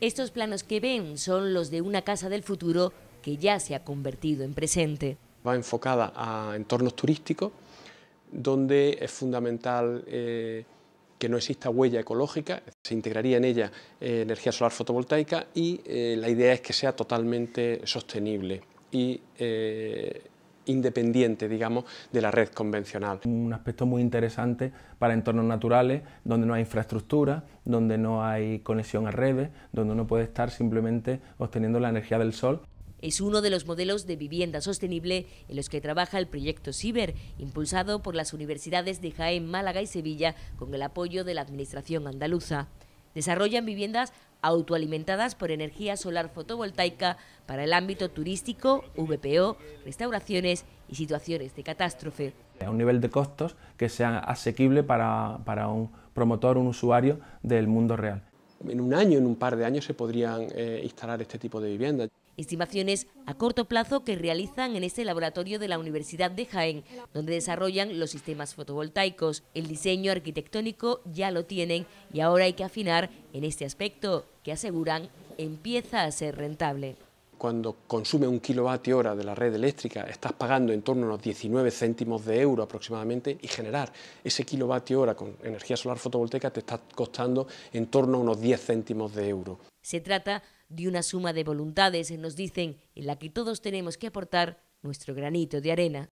Estos planos que ven son los de una casa del futuro que ya se ha convertido en presente. Va enfocada a entornos turísticos, donde es fundamental eh, que no exista huella ecológica, se integraría en ella eh, energía solar fotovoltaica y eh, la idea es que sea totalmente sostenible independiente, digamos, de la red convencional. Un aspecto muy interesante para entornos naturales, donde no hay infraestructura, donde no hay conexión a redes, donde uno puede estar simplemente obteniendo la energía del sol. Es uno de los modelos de vivienda sostenible en los que trabaja el proyecto CIBER, impulsado por las universidades de Jaén, Málaga y Sevilla con el apoyo de la Administración andaluza. Desarrollan viviendas autoalimentadas por energía solar fotovoltaica para el ámbito turístico, VPO, restauraciones y situaciones de catástrofe. A un nivel de costos que sea asequible para, para un promotor, un usuario del mundo real. En un año, en un par de años se podrían eh, instalar este tipo de viviendas. Estimaciones a corto plazo que realizan en este laboratorio de la Universidad de Jaén, donde desarrollan los sistemas fotovoltaicos. El diseño arquitectónico ya lo tienen y ahora hay que afinar en este aspecto que aseguran empieza a ser rentable. Cuando consume un kilovatio hora de la red eléctrica, estás pagando en torno a unos 19 céntimos de euro aproximadamente y generar ese kilovatio hora con energía solar fotovoltaica te está costando en torno a unos 10 céntimos de euro. Se trata de una suma de voluntades, nos dicen, en la que todos tenemos que aportar nuestro granito de arena.